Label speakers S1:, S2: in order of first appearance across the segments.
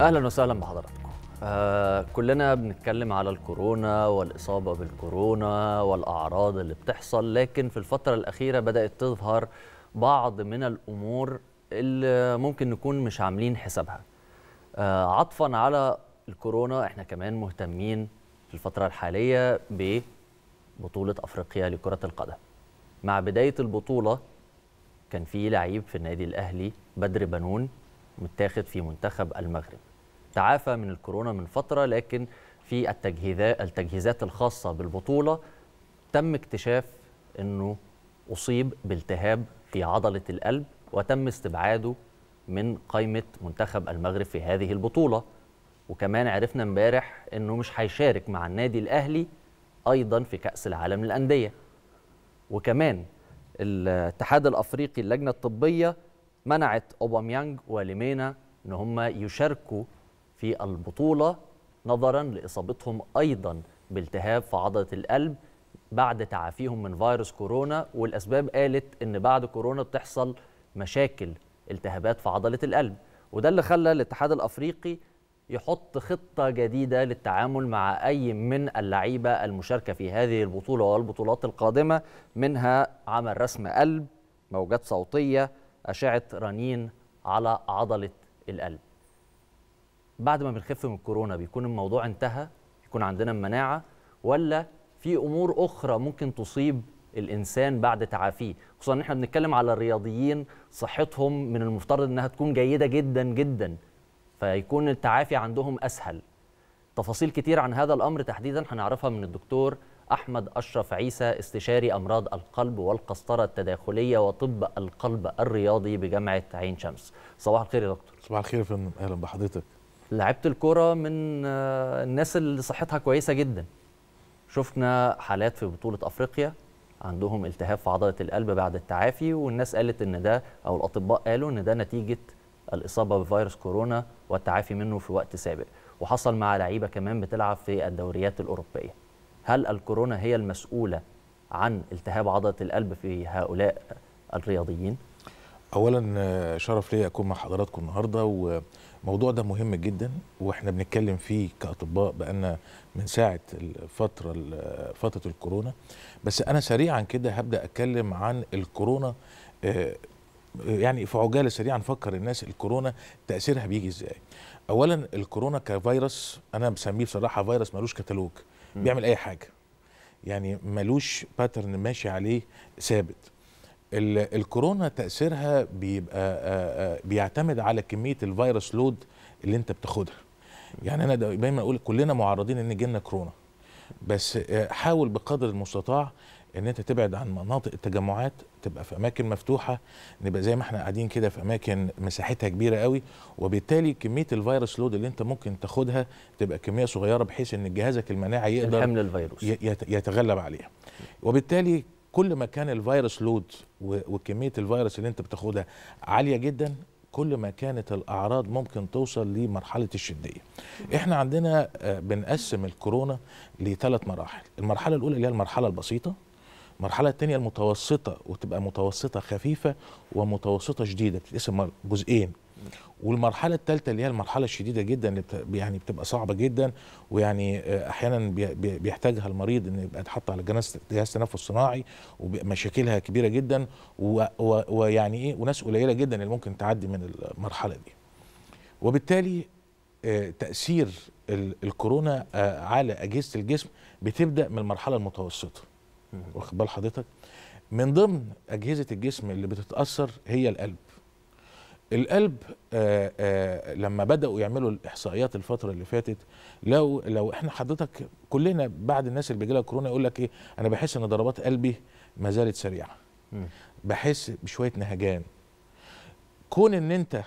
S1: اهلا وسهلا بحضراتكم آه كلنا بنتكلم على الكورونا والاصابه بالكورونا والاعراض اللي بتحصل لكن في الفتره الاخيره بدات تظهر بعض من الامور اللي ممكن نكون مش عاملين حسابها آه عطفا على الكورونا احنا كمان مهتمين في الفتره الحاليه ببطوله افريقيا لكره القدم مع بدايه البطوله كان في لعيب في النادي الاهلي بدر بنون متاخد في منتخب المغرب تعافى من الكورونا من فتره لكن في التجهيزات التجهيزات الخاصه بالبطوله تم اكتشاف انه اصيب بالتهاب في عضله القلب وتم استبعاده من قائمه منتخب المغرب في هذه البطوله وكمان عرفنا امبارح انه مش هيشارك مع النادي الاهلي ايضا في كاس العالم للانديه وكمان الاتحاد الافريقي اللجنه الطبيه منعت أوباميانج وليمينا أن هم يشاركوا في البطولة نظرا لإصابتهم أيضا بالتهاب في عضلة القلب بعد تعافيهم من فيروس كورونا والأسباب قالت أن بعد كورونا بتحصل مشاكل التهابات في عضلة القلب وده اللي خلى الاتحاد الأفريقي يحط خطة جديدة للتعامل مع أي من اللعيبة المشاركة في هذه البطولة والبطولات القادمة منها عمل رسم قلب موجات صوتية اشعه رنين على عضله القلب بعد ما بنخف من الكورونا بيكون الموضوع انتهى يكون عندنا المناعه ولا في امور اخرى ممكن تصيب الانسان بعد تعافيه خصوصا ان احنا بنتكلم على الرياضيين صحتهم من المفترض انها تكون جيده جدا جدا فيكون التعافي عندهم اسهل تفاصيل كتير عن هذا الامر تحديدا هنعرفها من الدكتور أحمد أشرف عيسى استشاري أمراض القلب والقسطرة التداخلية وطب القلب الرياضي بجامعة عين شمس صباح الخير يا دكتور صباح الخير يا فندم أهلا بحضرتك لعبت الكرة من آه، الناس اللي صحتها كويسة جدا شفنا حالات في بطولة أفريقيا عندهم التهاب في عضلة القلب بعد التعافي والناس قالت إن ده أو الأطباء قالوا إن ده نتيجة الإصابة بفيروس كورونا والتعافي منه في وقت سابق وحصل مع لعيبة كمان بتلعب في الدوريات الأوروبية هل الكورونا هي المسؤولة عن التهاب عضلة القلب في هؤلاء الرياضيين؟ اولا آه، شرف
S2: لي اكون مع حضراتكم النهارده وموضوع ده مهم جدا واحنا بنتكلم فيه كاطباء بقالنا من ساعه الفتره آه، فتره الكورونا بس انا سريعا كده هبدا اتكلم عن الكورونا آه، يعني في عجاله سريعا نفكر الناس الكورونا تاثيرها بيجي ازاي اولا الكورونا كفيروس انا بسميه بصراحه فيروس ملوش كتالوج بيعمل اي حاجه يعني ملوش باترن ماشي عليه ثابت الكورونا تاثيرها بيبقى بيعتمد على كميه الفيروس لود اللي انت بتاخدها يعني انا دايما اقول كلنا معرضين ان يجي لنا كورونا بس حاول بقدر المستطاع ان انت تبعد عن مناطق التجمعات تبقى في اماكن مفتوحه نبقى زي ما احنا قاعدين كده في اماكن مساحتها كبيره قوي وبالتالي كميه الفيروس لود اللي انت ممكن تاخدها تبقى كميه صغيره بحيث ان جهازك المناعي يقدر يحمل الفيروس يتغلب عليها وبالتالي كل ما كان الفيروس لود وكميه الفيروس اللي انت بتاخدها عاليه جدا كل ما كانت الاعراض ممكن توصل لمرحله الشديه. احنا عندنا آه، بنقسم الكورونا لثلاث مراحل، المرحله الاولى اللي هي المرحله البسيطه المرحله الثانيه المتوسطه وتبقى متوسطه خفيفه ومتوسطه شديده بتتقسم جزئين والمرحله الثالثه اللي هي المرحله الشديده جدا اللي يعني بتبقى صعبه جدا ويعني آه، احيانا بيحتاجها المريض ان يبقى يتحط على جهاز جهاز تنفس صناعي ومشاكلها كبيره جدا ويعني ايه وناس قليله جدا اللي ممكن تعدي من المرحله دي وبالتالي آه، تاثير الكورونا آه، على اجهزه الجسم بتبدا من المرحله المتوسطه واخد بال حضرتك من ضمن اجهزه الجسم اللي بتتاثر هي القلب القلب آآ آه، آآ آه، لما بداوا يعملوا الاحصائيات الفتره اللي فاتت لو لو احنا حضرتك كلنا بعد الناس اللي بيجي لها كورونا يقول لك ايه انا بحس ان ضربات قلبي ما زالت سريعه بحس بشويه نهجان كون ان انت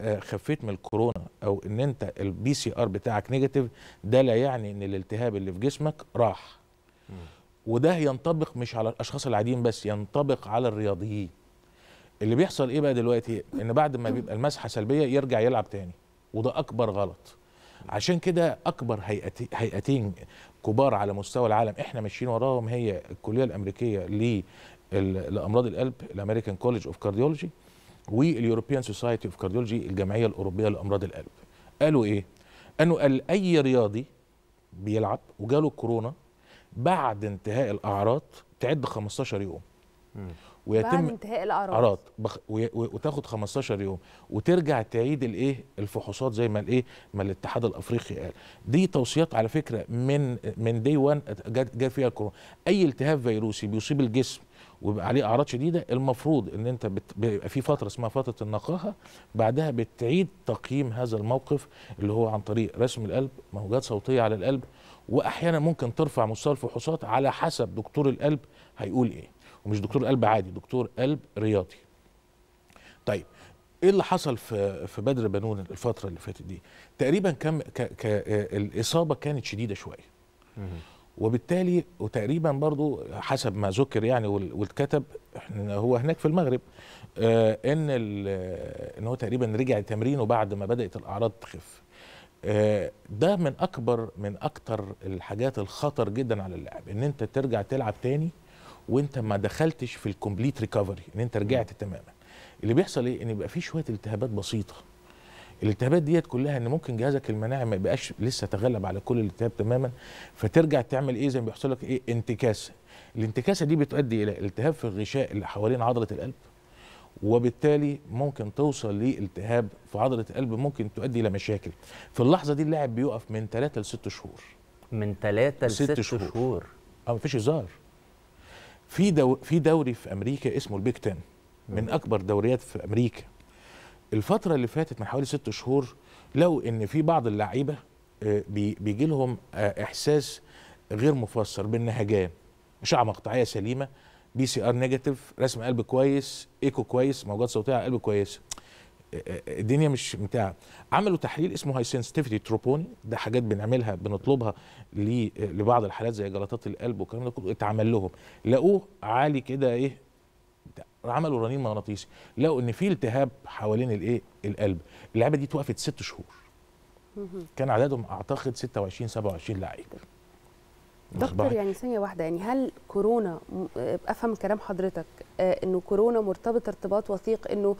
S2: آه، خفيت من الكورونا او ان انت البي سي ار بتاعك نيجاتيف ده لا يعني ان الالتهاب اللي في جسمك راح وده ينطبق مش على الاشخاص العاديين بس ينطبق على الرياضيين اللي بيحصل ايه بقى دلوقتي ان بعد ما بيبقى المسحه سلبيه يرجع يلعب تاني وده اكبر غلط عشان كده اكبر هيئتين كبار على مستوى العالم احنا ماشيين وراهم هي الكليه الامريكيه لامراض القلب الامريكان كولج اوف كارديولوجي واليوروبيان سوسايتي اوف كارديولوجي الجمعيه الاوروبيه لامراض القلب قالوا ايه قالوا قال اي رياضي بيلعب وجاله كورونا بعد انتهاء الاعراض تعد 15 يوم م. ويتم بعد انتهاء الاعراض بخ... و... وتاخد 15 يوم وترجع تعيد الايه الفحوصات زي ما الايه ما الاتحاد الافريقي قال دي توصيات على فكره من من دي 1 جا... فيها الكورونا اي التهاب فيروسي بيصيب الجسم ويبقى عليه اعراض شديده المفروض ان انت بت... بيبقى في فتره اسمها فتره النقاهه بعدها بتعيد تقييم هذا الموقف اللي هو عن طريق رسم القلب موجات صوتيه على القلب واحيانا ممكن ترفع مستوى الفحوصات على حسب دكتور القلب هيقول ايه ومش دكتور قلب عادي دكتور قلب رياضي طيب ايه اللي حصل في في بدر بنون الفتره اللي فاتت دي تقريبا كم ك ك الاصابه كانت شديده شويه وبالتالي وتقريبا برضو حسب ما ذكر يعني واتكتب احنا هو هناك في المغرب آه ان ان هو تقريبا رجع تمرينه بعد ما بدات الاعراض تخف آه، ده من اكبر من اكتر الحاجات الخطر جدا على اللاعب ان انت ترجع تلعب تاني وانت ما دخلتش في الكومبليت ريكفري ان انت رجعت تماما اللي بيحصل ايه ان يبقى في شويه التهابات بسيطه الالتهابات ديت كلها ان ممكن جهازك المناعي ما يبقاش لسه تغلب على كل الالتهاب تماما فترجع تعمل ايه زي ما بيحصل لك ايه انتكاسه الانتكاسه دي بتؤدي الى التهاب في الغشاء اللي حوالين عضله القلب وبالتالي ممكن توصل لالتهاب في عضله القلب ممكن تؤدي الى مشاكل في اللحظه دي اللاعب بيقف من 3 ل 6 شهور من 3 ل 6 شهور, شهور. اه مفيش هزار في دو... في دوري في امريكا اسمه البيك 10 من اكبر دوريات في امريكا الفتره اللي فاتت من حوالي 6 شهور لو ان في بعض اللعيبه آه، بيجي لهم آه، احساس غير مفسر بالنهجان اشعه مقطعيه سليمه بي سي ار نيجاتيف رسم قلب كويس ايكو كويس موجات صوتيه على قلب كويسه الدنيا مش بتاع عملوا تحليل اسمه هاي سنسيتيفيتي تروبوني ده حاجات بنعملها بنطلبها لبعض الحالات زي جلطات القلب والكلام ده كله اتعمل لهم لقوه عالي كده ايه عملوا رنين مغناطيسي لقوا ان في التهاب حوالين الايه القلب اللعبه دي توقفت ست شهور كان عددهم اعتقد 26 27 لعيب
S3: دكتور يعني ثانيه واحده يعني هل كورونا آه، افهم كلام حضرتك آه، انه كورونا مرتبط ارتباط وثيق انه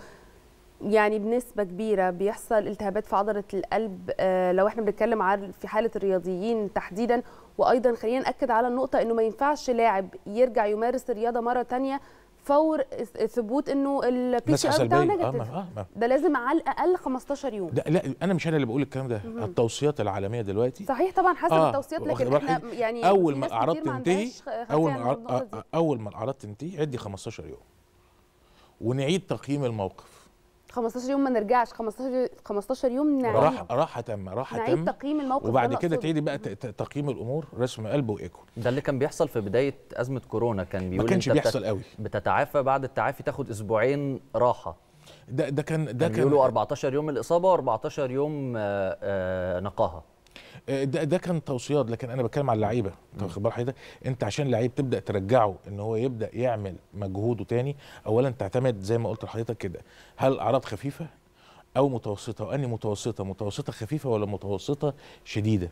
S3: يعني بنسبة كبيرة بيحصل التهابات في عضلة القلب آه، لو احنا بنتكلم عن في حالة الرياضيين تحديدا وأيضا خلينا نأكد على النقطة إنه ما ينفعش لاعب يرجع يمارس الرياضة مرة تانية فور ثبوت انه البي سي ار بتاعه نيجاتيف آه، آه، ده لازم على الاقل 15 يوم ده
S2: لا انا مش انا اللي بقول الكلام ده مم. التوصيات العالميه دلوقتي
S3: صحيح طبعا حسب آه. التوصيات لكن احنا يعني, يعني اول ما الاعراض تنتهي اول ما
S2: اول ما الاعراض تنتهي عدي 15 يوم ونعيد تقييم الموقف
S3: 15 يوم ما نرجعش 15 15 يوم نعيد راح
S2: راحه تامه راحه تامه نعيد
S3: تقييم الموقف وبعد كده تعيدي
S2: بقى
S1: تقييم الامور رسم قلب وايكو ده اللي كان بيحصل في بدايه ازمه كورونا كان بيقول ما كانش بيحصل قوي بتتعافى بعد التعافي تاخد اسبوعين راحه
S2: ده ده كان ده كان بيقولوا
S1: 14 يوم الاصابه و14 يوم آه، آه، نقاهه ده, ده كان
S2: توصيات لكن انا بتكلم على اللعيبه انت واخد بال حضرتك انت عشان لعيب تبدا ترجعه ان هو يبدا يعمل مجهوده تاني اولا تعتمد زي ما قلت لحضرتك كده هل اعراض خفيفه او متوسطه واني متوسطه متوسطه خفيفه ولا متوسطه شديده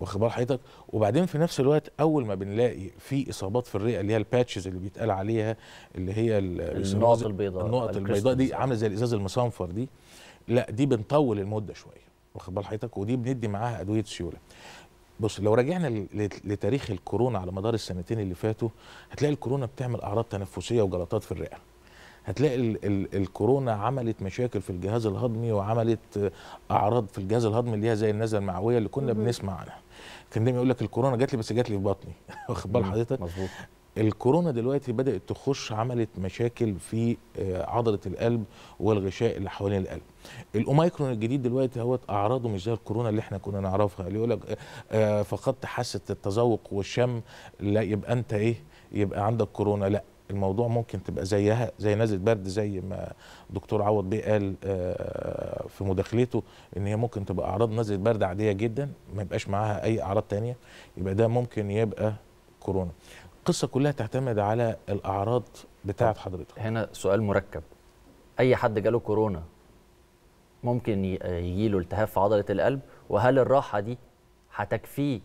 S2: واخد بال حضرتك وبعدين في نفس الوقت اول ما بنلاقي في اصابات في الرئه اللي هي الباتشز اللي بيتقال عليها اللي هي النقط البيضاء النقط البيضاء دي عامله زي الازاز المصنفر دي لا دي بنطول المده شويه واخد بال حضرتك ودي بندي معاها ادويه سيوله بص لو رجعنا لتاريخ الكورونا على مدار السنتين اللي فاتوا هتلاقي الكورونا بتعمل اعراض تنفسيه وجلطات في الرئه هتلاقي الكورونا عملت مشاكل في الجهاز الهضمي وعملت اعراض في الجهاز الهضمي اللي هي زي النزله المعويه اللي كنا بنسمع عنها كان دايما يقول لك الكورونا جات لي بس جات لي في بطني واخد بال حضرتك مظبوط الكورونا دلوقتي بدأت تخش عملت مشاكل في آه، عضلة القلب والغشاء اللي حوالين القلب الأوميكرون الجديد دلوقتي هو أعراضه مش زي الكورونا اللي احنا كنا نعرفها اللي يقول لك آه، آه، فقدت حاسة التذوق والشم لا يبقى أنت إيه يبقى عندك كورونا لا الموضوع ممكن تبقى زيها زي نزله برد زي ما دكتور عوض بيه قال في مداخلته ان هي ممكن تبقى اعراض نزله برد عاديه جدا ما يبقاش معاها اي اعراض تانية يبقى ده ممكن يبقى كورونا القصه كلها تعتمد على الاعراض
S1: بتاعه حضرتك هنا سؤال مركب اي حد جاله كورونا ممكن يجيله التهاب في عضله القلب وهل الراحه دي هتكفيه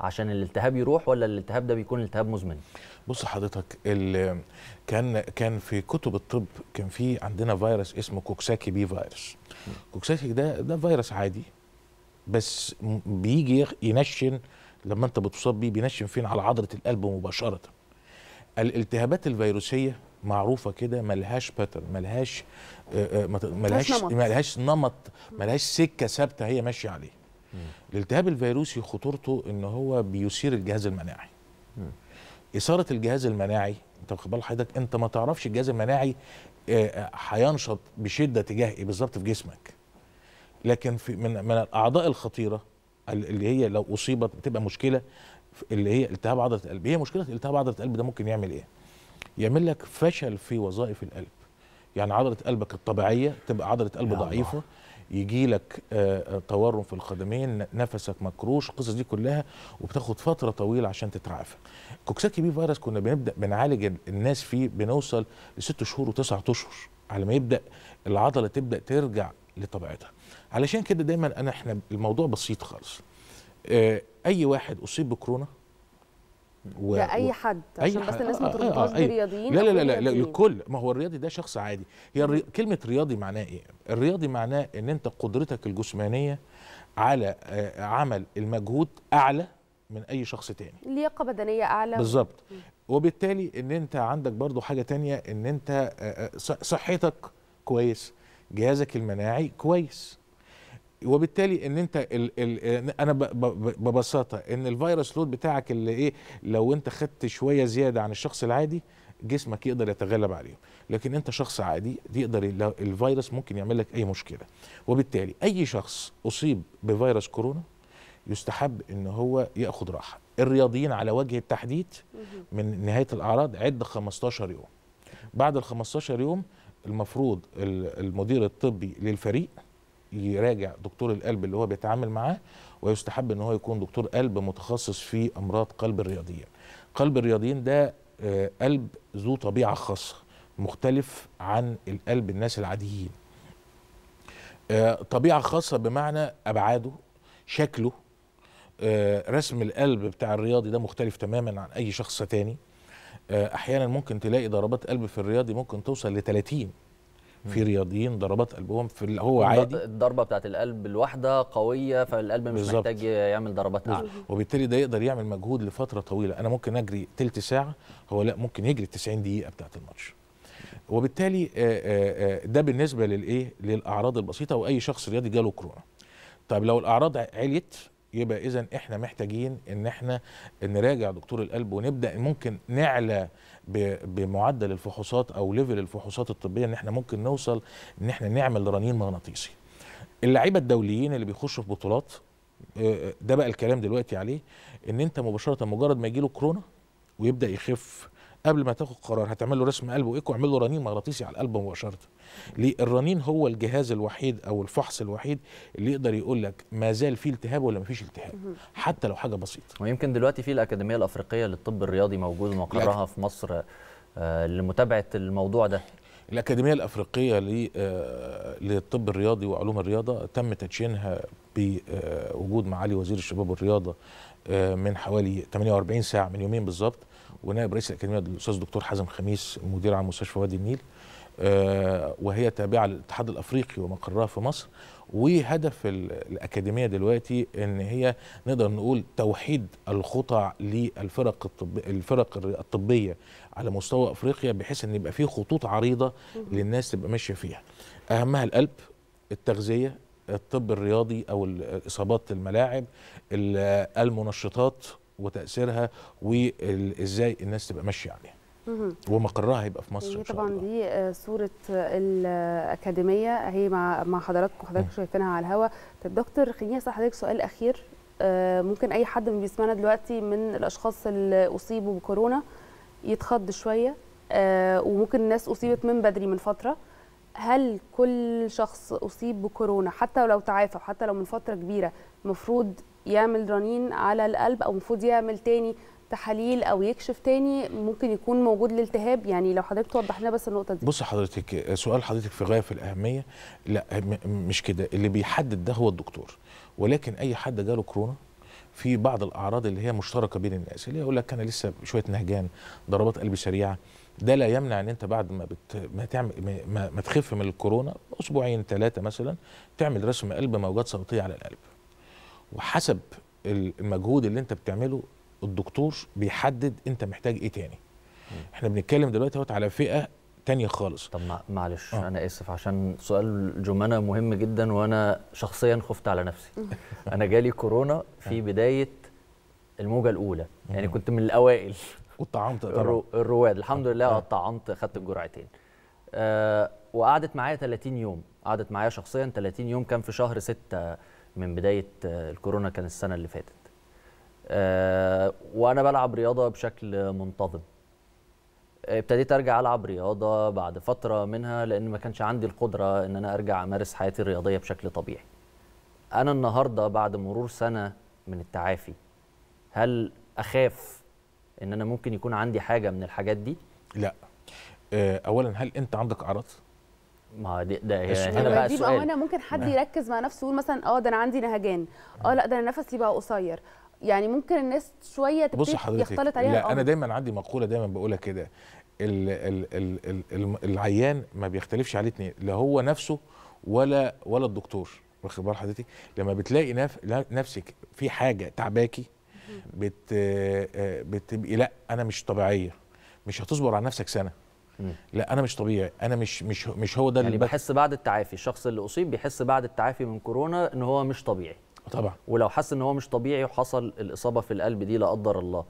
S1: عشان الالتهاب يروح ولا الالتهاب ده بيكون التهاب مزمن بص حضرتك
S2: كان كان في كتب الطب كان في عندنا فيروس اسمه كوكساكي بي فيروس كوكساكي ده ده فيروس عادي بس بيجي ينشن لما انت بتصاب بيه بينشن فين على عضله القلب مباشره الالتهابات الفيروسيه معروفه كده ملهاش باترن ملهاش آه، آه، ملهاش ملهاش نمط ملهاش سكه ثابته هي ماشيه عليه الالتهاب الفيروسي خطورته ان هو بيثير الجهاز المناعي اثاره الجهاز المناعي انت واخد بال حضرتك انت ما تعرفش الجهاز المناعي آه، هينشط بشده تجاه ايه بالظبط في جسمك لكن في من من الاعضاء الخطيره اللي هي لو اصيبت بتبقى مشكله اللي هي التهاب عضله القلب هي مشكله التهاب عضله القلب ده ممكن يعمل ايه يعمل لك فشل في وظائف القلب يعني عضله قلبك الطبيعيه تبقى عضله قلب ضعيفه يجي لك آه، آه، تورم في القدمين نفسك مكروش القصص دي كلها وبتاخد فتره طويله عشان تتعافى كوكساكي بي فيروس كنا بنبدا بنعالج الناس فيه بنوصل لست شهور وتسعة اشهر على ما يبدا العضله تبدا ترجع لطبيعتها علشان كده دايما انا احنا الموضوع بسيط خالص آه، اي واحد اصيب بكورونا و... ده اي حد عشان أي بس الناس ما تربطهاش رياضيين لا لا لا, لا, لا الكل ما هو الرياضي ده شخص عادي هي الري... كلمه رياضي معناه ايه الرياضي معناه ان انت قدرتك الجسمانيه على آه، عمل المجهود اعلى من اي شخص تاني
S3: لياقه بدنيه اعلى بالظبط
S2: وبالتالي ان انت عندك برضو حاجه تانية ان انت آه، صحتك كويس جهازك المناعي كويس وبالتالي ان انت الـ الـ انا ببساطه ان الفيروس لود بتاعك اللي ايه لو انت خدت شويه زياده عن الشخص العادي جسمك يقدر يتغلب عليهم لكن انت شخص عادي يقدر الفيروس ممكن يعمل لك اي مشكله وبالتالي اي شخص اصيب بفيروس كورونا يستحب ان هو ياخد راحه الرياضيين على وجه التحديد من نهايه الاعراض عد 15 يوم بعد ال 15 يوم المفروض المدير الطبي للفريق يراجع دكتور القلب اللي هو بيتعامل معاه ويستحب ان هو يكون دكتور قلب متخصص في امراض قلب الرياضيين قلب الرياضيين ده آه، قلب ذو طبيعه خاصه مختلف عن القلب الناس العاديين آه، طبيعه خاصه بمعنى ابعاده شكله آه، رسم القلب بتاع الرياضي ده مختلف تماما عن اي شخص تاني احيانا ممكن تلاقي ضربات قلب في الرياضي ممكن توصل ل 30 في رياضيين ضربات قلبهم في اللي هو عادي
S1: الضربه بتاعت القلب الواحده قويه فالقلب مش بالزبط. محتاج يعمل ضربات اعلى
S2: وبالتالي ده يقدر يعمل مجهود لفتره طويله انا ممكن اجري ثلث ساعه هو لا ممكن يجري 90 دقيقه بتاعت الماتش وبالتالي آه، آه، آه، ده بالنسبه للايه للاعراض البسيطه واي شخص رياضي جاله كورونا طيب لو الاعراض عليت يبقى اذا احنا محتاجين ان احنا نراجع دكتور القلب ونبدا ممكن نعلى بمعدل الفحوصات او ليفل الفحوصات الطبيه ان احنا ممكن نوصل ان احنا نعمل رنين مغناطيسي اللعيبه الدوليين اللي بيخشوا في بطولات آه، آه، ده بقى الكلام دلوقتي عليه ان انت مباشره مجرد ما يجيله كورونا ويبدا يخف قبل ما تاخد قرار هتعمل له رسم قلب وايكو اعمل له رنين مغناطيسي على القلب مباشره ليه الرنين هو الجهاز الوحيد
S1: او الفحص الوحيد اللي يقدر يقول لك ما زال في التهاب ولا ما فيش التهاب حتى لو حاجه بسيطه ويمكن دلوقتي في الاكاديميه الافريقيه للطب الرياضي موجود مقرها في مصر آه، لمتابعه الموضوع ده الأكاديمية الأفريقية آه، للطب الرياضي
S2: وعلوم الرياضة تم تدشينها بوجود معالي وزير الشباب والرياضة آه، من حوالي 48 ساعة من يومين بالظبط ونائب رئيس الأكاديمية الأستاذ دكتور حازم خميس مدير عام مستشفى وادي النيل آه، وهي تابعة للاتحاد الأفريقي ومقرها في مصر وهدف الأكاديمية دلوقتي أن هي نقدر نقول توحيد الخطع للفرق الطب... الفرق الطبية على مستوى أفريقيا بحيث أن يبقى في خطوط عريضة للناس تبقى ماشية فيها أهمها القلب التغذية الطب الرياضي أو الاصابات الملاعب المنشطات وتأثيرها وإزاي الناس تبقى ماشية عليها ومقرها هيبقى في مصر ان شاء طبعا
S3: الله. دي آه، صوره الاكاديميه هي مع مع حضراتكم حضراتكم شايفينها على الهواء طب دكتور خليني اسال حضرتك سؤال اخير آه، ممكن اي حد من بيسمعنا دلوقتي من الاشخاص اللي اصيبوا بكورونا يتخض شويه آه، وممكن الناس اصيبت من بدري من فتره هل كل شخص اصيب بكورونا حتى لو تعافى وحتى لو من فتره كبيره المفروض يعمل رنين على القلب او المفروض يعمل تاني تحاليل او يكشف تاني ممكن يكون موجود الالتهاب يعني لو حضرتك توضح لنا بس النقطه دي
S2: بص حضرتك سؤال حضرتك في غايه في الاهميه لا مش كده اللي بيحدد ده هو الدكتور ولكن اي حد جاله كورونا في بعض الاعراض اللي هي مشتركه بين الناس اللي يقول لك انا لسه شويه نهجان ضربات قلب سريعه ده لا يمنع ان انت بعد ما بت... ما تعمل ما, ما تخف من الكورونا اسبوعين ثلاثه مثلا تعمل رسم قلب موجات صوتيه على القلب وحسب المجهود اللي انت بتعمله الدكتور بيحدد انت محتاج ايه تاني احنا بنتكلم دلوقتي اهوت
S1: على فئه تانية خالص طب معلش آه. انا اسف عشان سؤال جمانه مهم جدا وانا شخصيا خفت على نفسي انا جالي كورونا في آه. بدايه الموجه الاولى آه. يعني كنت من الاوائل وطعمت الرو... الرواد الحمد لله آه. طعمت خدت الجرعتين آه وقعدت معايا 30 يوم قعدت معايا شخصيا 30 يوم كان في شهر 6 من بدايه الكورونا كان السنه اللي فاتت آه، وانا بلعب رياضه بشكل منتظم ابتديت ارجع العب رياضه بعد فتره منها لان ما كانش عندي القدره ان انا ارجع امارس حياتي الرياضيه بشكل طبيعي انا النهارده بعد مرور سنه من التعافي هل اخاف ان انا ممكن يكون عندي حاجه من الحاجات دي لا آه، اولا هل انت عندك اعراض ما دي ده يعني هنا بقى السؤال انا
S3: ممكن حد يركز مع نفسه يقول مثلا اه ده انا عندي نهجان اه لا ده انا نفسي بقى قصير يعني ممكن الناس شويه تبتدي يختلط عليها لا الأمر. آه. انا
S2: دايما عندي مقوله دايما بقولها كده العيان ما بيختلفش عليه اثنين لا هو نفسه ولا ولا الدكتور واخد بال حضرتك لما بتلاقي نف نفسك في حاجه تعباكي بت آه، بتبقي لا انا مش طبيعيه مش هتصبر على نفسك سنه لا انا مش طبيعي انا مش مش مش هو ده يعني اللي بحس
S1: بعد التعافي الشخص اللي اصيب بيحس بعد التعافي من كورونا ان هو مش طبيعي طبعا ولو حس ان هو مش طبيعي وحصل الاصابه في القلب دي لا قدر الله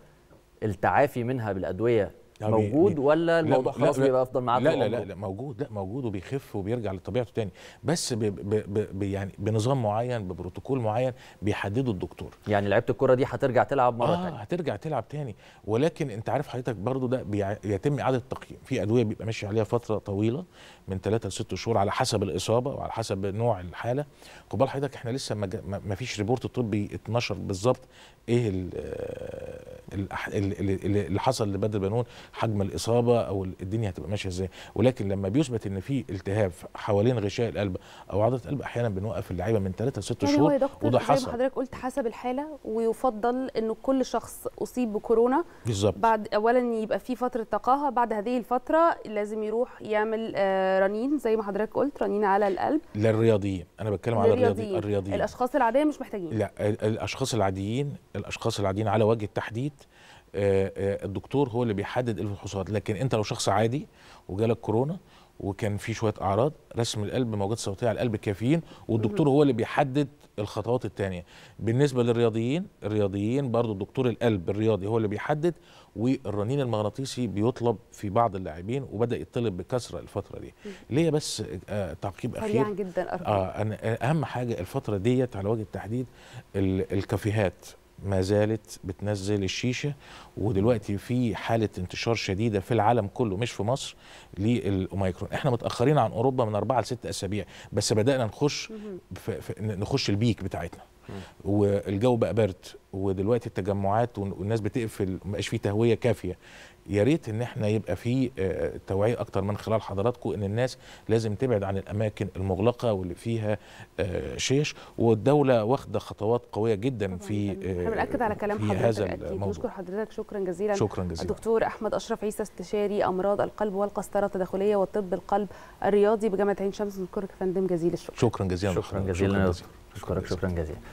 S1: التعافي منها بالادويه موجود ولا الموضوع خلاص بيبقى افضل معاك لا لا لا, لا موجود لا موجود وبيخف وبيرجع لطبيعته تاني بس بي بي
S2: بي يعني بنظام معين ببروتوكول معين بيحدده الدكتور يعني لعبت الكره دي هترجع تلعب مره ثانيه آه تاني هترجع تلعب تاني ولكن انت عارف حضرتك برضو ده بيتم اعاده التقييم في ادويه بيبقى ماشي عليها فتره طويله من 3 ل 6 شهور على حسب الاصابه وعلى حسب نوع الحاله قبال حضرتك احنا لسه ما فيش ريبورت طبي اتنشر بالظبط ايه آه، اللي حصل لبدر بنون حجم الاصابه او الدنيا هتبقى ماشيه ازاي ولكن لما بيثبت ان في التهاب حوالين غشاء القلب او عضله القلب احيانا بنوقف اللعيبه من 3 ل 6 شهور وده حصل زي ما حضرتك
S3: قلت حسب الحاله ويفضل ان كل شخص اصيب بكورونا بالظبط بعد اولا يبقى في فتره تقاهه بعد هذه الفتره لازم يروح يعمل آه، رنين زي ما حضرتك قلت رنين على القلب
S2: للرياضيين انا بتكلم على الرياضيين الرياضيين
S3: الاشخاص العاديه مش محتاجين لا
S2: الاشخاص العاديين الاشخاص العاديين على وجه التحديد آه، آه، الدكتور هو اللي بيحدد الفحوصات لكن انت لو شخص عادي وجالك كورونا وكان في شويه اعراض رسم القلب موجات صوتيه على القلب كافيين والدكتور هو اللي بيحدد الخطوات الثانيه بالنسبه للرياضيين الرياضيين برضو دكتور القلب الرياضي هو اللي بيحدد والرنين المغناطيسي بيطلب في بعض اللاعبين وبدا يطلب بكثره الفتره دي ليه بس آه، تعقيب اخير جدا آه انا اهم حاجه الفتره ديت على وجه التحديد الكافيهات ما زالت بتنزل الشيشه ودلوقتي في حاله انتشار شديده في العالم كله مش في مصر للاوميكرون احنا متاخرين عن اوروبا من اربعه لست اسابيع بس بدانا نخش نخش البيك بتاعتنا والجو بقى برد ودلوقتي التجمعات والناس بتقفل مبقاش فيه تهويه كافيه يا ريت ان احنا يبقى في توعيه اكتر من خلال حضراتكم ان الناس لازم تبعد عن الاماكن المغلقه واللي فيها شيش والدوله واخده خطوات قويه جدا في يعني احنا بناكد على كلام حضرتك اكيد نشكر
S3: حضرتك شكرا جزيلا شكرا جزيلا الدكتور احمد اشرف عيسى استشاري امراض القلب والقسطره التداخليه وطب القلب الرياضي بجامعه عين شمس نشكرك يا فندم جزيل الشكر
S2: شكرا جزيلا شكرا جزيلا شكرا جزيلا, شكرا جزيلا. شكرا جزيلا.